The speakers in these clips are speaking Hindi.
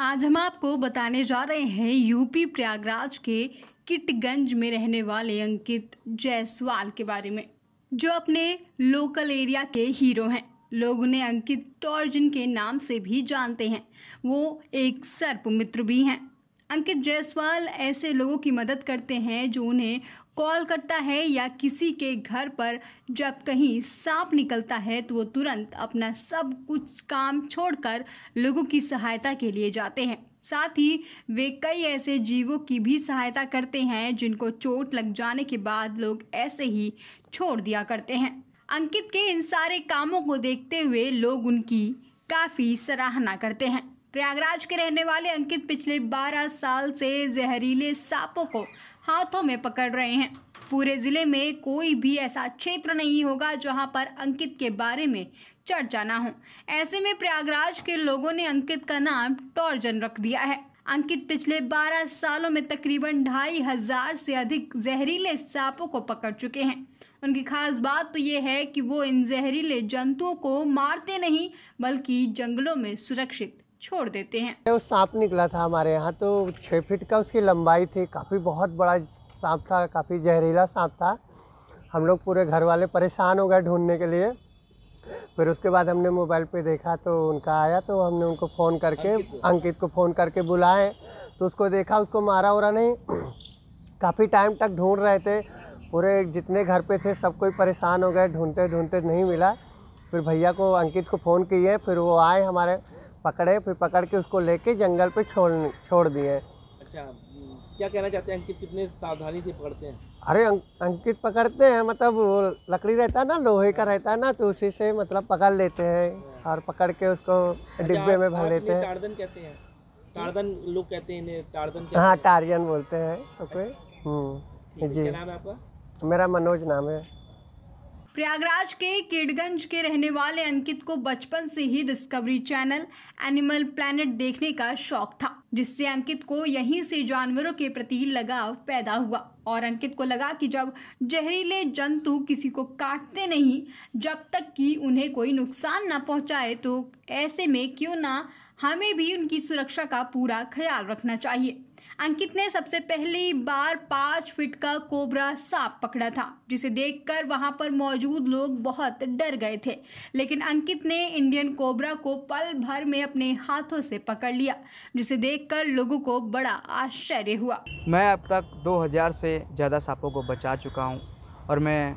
आज हम आपको बताने जा रहे हैं यूपी प्रयागराज के किटगंज में रहने वाले अंकित जायसवाल के बारे में जो अपने लोकल एरिया के हीरो हैं लोग उन्हें अंकित टॉर्जन तो के नाम से भी जानते हैं वो एक सर्प मित्र भी हैं अंकित जायसवाल ऐसे लोगों की मदद करते हैं जो उन्हें कॉल करता है या किसी के घर पर जब कहीं सांप निकलता है तो वो तुरंत अपना सब कुछ काम छोड़कर लोगों की सहायता के लिए जाते हैं साथ ही वे कई ऐसे जीवों की भी सहायता करते हैं जिनको चोट लग जाने के बाद लोग ऐसे ही छोड़ दिया करते हैं अंकित के इन सारे कामों को देखते हुए लोग उनकी काफ़ी सराहना करते हैं प्रयागराज के रहने वाले अंकित पिछले 12 साल से जहरीले सांपों को हाथों में पकड़ रहे हैं पूरे जिले में कोई भी ऐसा क्षेत्र नहीं होगा जहां पर अंकित के बारे में चर्चा ना हो ऐसे में प्रयागराज के लोगों ने अंकित का नाम टॉर्जन रख दिया है अंकित पिछले 12 सालों में तकरीबन ढाई हजार से अधिक जहरीले सांपों को पकड़ चुके हैं उनकी खास बात तो ये है कि वो इन जहरीले जंतुओं को मारते नहीं बल्कि जंगलों में सुरक्षित छोड़ देते हैं वो सांप निकला था हमारे यहाँ तो छः फीट का उसकी लंबाई थी काफ़ी बहुत बड़ा सांप था काफ़ी जहरीला सांप था हम लोग पूरे घर वाले परेशान हो गए ढूंढने के लिए फिर उसके बाद हमने मोबाइल पे देखा तो उनका आया तो हमने उनको फ़ोन करके अंकित को फ़ोन करके बुलाए तो उसको देखा उसको मारा उरा नहीं काफ़ी टाइम तक ढूंढ रहे थे पूरे जितने घर पे थे सब कोई परेशान हो गए ढूंढते ढूंढते नहीं मिला फिर भैया को अंकित को फ़ोन किए फिर वो आए हमारे पकड़े फिर पकड़ के उसको लेके जंगल पे छोड़ छोड़ दिए अच्छा क्या कहना चाहते हैं अंकित कितने सावधानी से पकड़ते हैं अरे अं, अंकित पकड़ते हैं मतलब लकड़ी रहता है ना लोहे का रहता है ना तो उसी से मतलब पकड़ लेते हैं हाँ। और पकड़ के उसको अच्छा, डिब्बे में भर लेते हैं टार्दन कहते हैं टार्दन लोग कहते हैं टार्दन हाँ टार्जन बोलते हैं सब अच्छा। हम्म जी नाम है आपका मेरा मनोज नाम है प्रयागराज के किडगंज के रहने वाले अंकित को बचपन से ही डिस्कवरी चैनल एनिमल प्लैनेट देखने का शौक था जिससे अंकित को यहीं से जानवरों के प्रति लगाव पैदा हुआ और अंकित को लगा कि जब जहरीले जंतु किसी को काटते नहीं जब तक कि उन्हें कोई नुकसान ना पहुंचाए तो ऐसे में क्यों ना हमें भी उनकी सुरक्षा का पूरा ख्याल रखना चाहिए अंकित ने सबसे पहली बार पाँच फीट का कोबरा सांप पकड़ा था जिसे देखकर वहां पर मौजूद लोग बहुत डर गए थे लेकिन अंकित ने इंडियन कोबरा को पल भर में अपने हाथों से पकड़ लिया जिसे देखकर लोगों को बड़ा आश्चर्य हुआ मैं अब तक 2000 से ज़्यादा सांपों को बचा चुका हूँ और मैं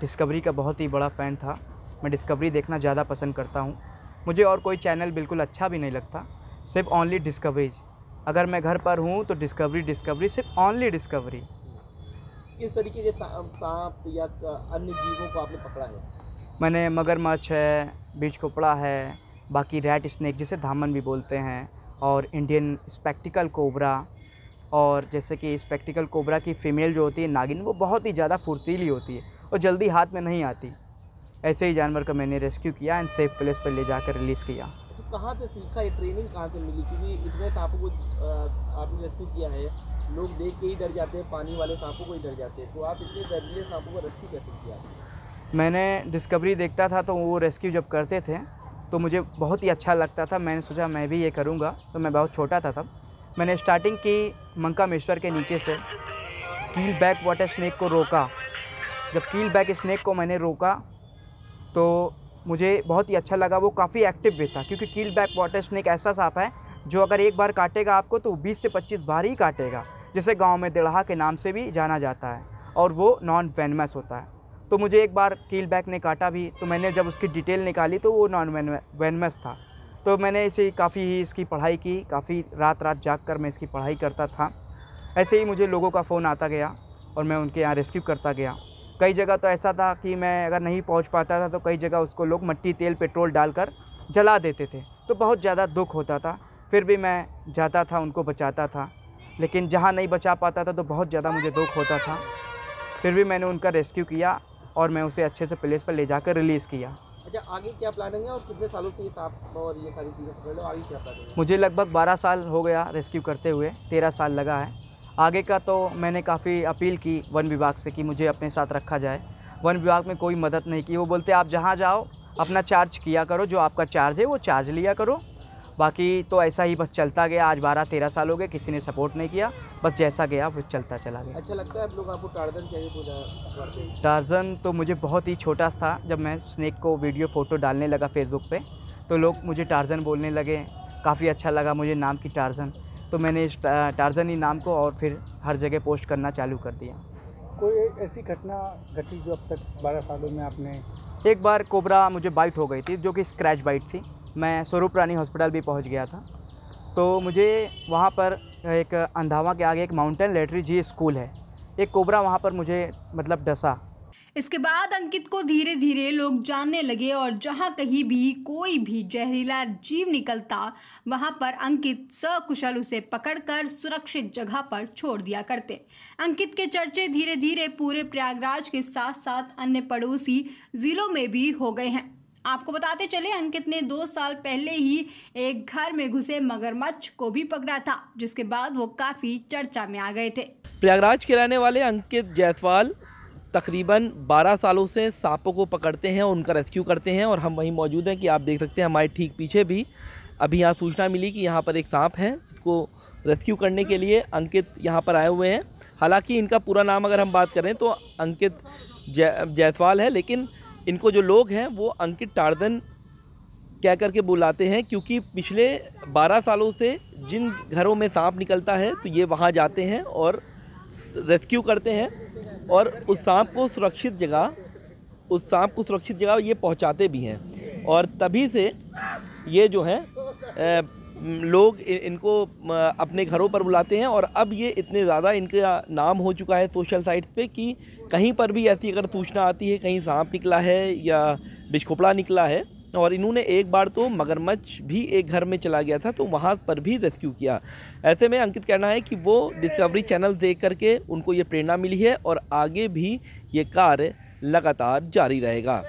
डिस्कवरी का बहुत ही बड़ा फ़ैन था मैं डिस्कवरी देखना ज़्यादा पसंद करता हूँ मुझे और कोई चैनल बिल्कुल अच्छा भी नहीं लगता सिर्फ ओनली डिस्कवरीज अगर मैं घर पर हूँ तो डिस्कवरी डिस्कवरी सिर्फ ओनली डिस्कवरी किस तरीके के सांप या अन्य जीवों को आपने पकड़ा है मैंने मगरमच्छ है बीज कोपड़ा है बाकी रेड स्नैक जिसे धामन भी बोलते हैं और इंडियन स्पेक्टिकल कोबरा और जैसे कि स्पेक्टिकल कोबरा की फ़ीमेल जो होती है नागिन वो बहुत ही ज़्यादा फुर्तीली होती है और जल्दी हाथ में नहीं आती ऐसे ही जानवर का मैंने रेस्क्यू किया एंड सेफ प्लेस पर ले जाकर रिलीज़ किया तो कहाँ से सीखा ये ट्रेनिंग कहाँ से मिली क्योंकि इतने सांपों को आपने रेस्क्यू किया है लोग देख के ही डर जाते हैं पानी वाले सांपों को ही डर जाते हैं तो आप इतने डरले सांपों का रेस्क्यू कैसे किया मैंने डिस्कवरी देखता था तो वो रेस्क्यू जब करते थे तो मुझे बहुत ही अच्छा लगता था मैंने सोचा मैं भी ये करूँगा तो मैं बहुत छोटा था तब मैंने स्टार्टिंग की मंकामेश्वर के नीचे से कील बैक वाटर स्नैक को रोका जब कील बैक स्नैक को मैंने रोका तो मुझे बहुत ही अच्छा लगा वो काफ़ी एक्टिव भी था क्योंकि कील बैक वाटर स्नैक ऐसा सांप है जो अगर एक बार काटेगा आपको तो 20 से 25 बार ही काटेगा जिसे गांव में दिड़हा के नाम से भी जाना जाता है और वो नॉन वेनमस होता है तो मुझे एक बार कील बैक ने काटा भी तो मैंने जब उसकी डिटेल निकाली तो वो नॉन वेनमस था तो मैंने इसे काफ़ी ही इसकी पढ़ाई की काफ़ी रात रात जाग कर मैं इसकी पढ़ाई करता था ऐसे ही मुझे लोगों का फ़ोन आता गया और मैं उनके यहाँ रेस्क्यू करता गया कई जगह तो ऐसा था कि मैं अगर नहीं पहुंच पाता था तो कई जगह उसको लोग मट्टी तेल पेट्रोल डालकर जला देते थे तो बहुत ज़्यादा दुख होता था फिर भी मैं जाता था उनको बचाता था लेकिन जहाँ नहीं बचा पाता था तो बहुत ज़्यादा मुझे दुख होता था फिर भी मैंने उनका रेस्क्यू किया और मैं उसे अच्छे से प्लेस पर ले जाकर रिलीज़ किया अच्छा आगे क्या प्लानिंग है और कितने सालों से ये साफ और ये सारी चीज़ें आगे क्या प्लानिंग है मुझे लगभग बारह साल हो गया रेस्क्यू करते हुए तेरह साल लगा है आगे का तो मैंने काफ़ी अपील की वन विभाग से कि मुझे अपने साथ रखा जाए वन विभाग में कोई मदद नहीं की वो बोलते आप जहाँ जाओ अपना चार्ज किया करो जो आपका चार्ज है वो चार्ज लिया करो बाकी तो ऐसा ही बस चलता गया आज बारह तेरह साल हो गए किसी ने सपोर्ट नहीं किया बस जैसा गया वो चलता चला गया अच्छा लगता है आप लोग आपको टार्जन चाहिए तो टार्जन तो मुझे बहुत ही छोटा था जब मैं स्नैक को वीडियो फ़ोटो डालने लगा फेसबुक पर तो लोग मुझे टार्जन बोलने लगे काफ़ी अच्छा लगा मुझे नाम की टार्जन तो मैंने इस टारजनी नाम को और फिर हर जगह पोस्ट करना चालू कर दिया कोई ऐसी घटना घटी जो अब तक बारह सालों में आपने एक बार कोबरा मुझे बाइट हो गई थी जो कि स्क्रैच बाइट थी मैं स्वरूप रानी हॉस्पिटल भी पहुंच गया था तो मुझे वहाँ पर एक अंधावा के आगे एक माउंटेन लेटरी जी स्कूल है एक कोबरा वहाँ पर मुझे मतलब डसा इसके बाद अंकित को धीरे धीरे लोग जानने लगे और जहां कहीं भी कोई भी जहरीला जीव निकलता वहां पर अंकित सकुशल उसे पकड़कर सुरक्षित जगह पर छोड़ दिया करते अंकित के चर्चे धीरे धीरे पूरे प्रयागराज के साथ साथ अन्य पड़ोसी जिलों में भी हो गए हैं आपको बताते चले अंकित ने दो साल पहले ही एक घर में घुसे मगरमच्छ को भी पकड़ा था जिसके बाद वो काफी चर्चा में आ गए थे प्रयागराज के रहने वाले अंकित जायसवाल तकरीबन 12 सालों से सांपों को पकड़ते हैं और उनका रेस्क्यू करते हैं और हम वहीं मौजूद हैं कि आप देख सकते हैं हमारे ठीक पीछे भी अभी यहाँ सूचना मिली कि यहाँ पर एक सांप है जिसको रेस्क्यू करने के लिए अंकित यहाँ पर आए हुए हैं हालांकि इनका पूरा नाम अगर हम बात करें तो अंकित जय जायसवाल है लेकिन इनको जो लोग हैं वो अंकित टारदन कह करके बुलाते हैं क्योंकि पिछले बारह सालों से जिन घरों में सांप निकलता है तो ये वहाँ जाते हैं और रेस्क्यू करते हैं और उस सांप को सुरक्षित जगह उस सांप को सुरक्षित जगह ये पहुंचाते भी हैं और तभी से ये जो है लोग इनको अपने घरों पर बुलाते हैं और अब ये इतने ज़्यादा इनका नाम हो चुका है सोशल साइट्स पे कि कहीं पर भी ऐसी अगर सूचना आती है कहीं सांप निकला है या बिछखोपड़ा निकला है और इन्होंने एक बार तो मगरमच्छ भी एक घर में चला गया था तो वहाँ पर भी रेस्क्यू किया ऐसे में अंकित कहना है कि वो डिस्कवरी चैनल देख करके उनको ये प्रेरणा मिली है और आगे भी ये कार्य लगातार जारी रहेगा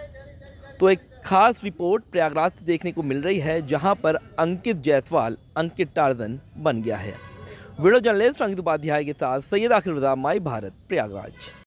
तो एक खास रिपोर्ट प्रयागराज से देखने को मिल रही है जहाँ पर अंकित जायसवाल अंकित टार्जन बन गया है वीडियो जर्नलिस्ट अंकित उपाध्याय के साथ सैयद आखिर माई भारत प्रयागराज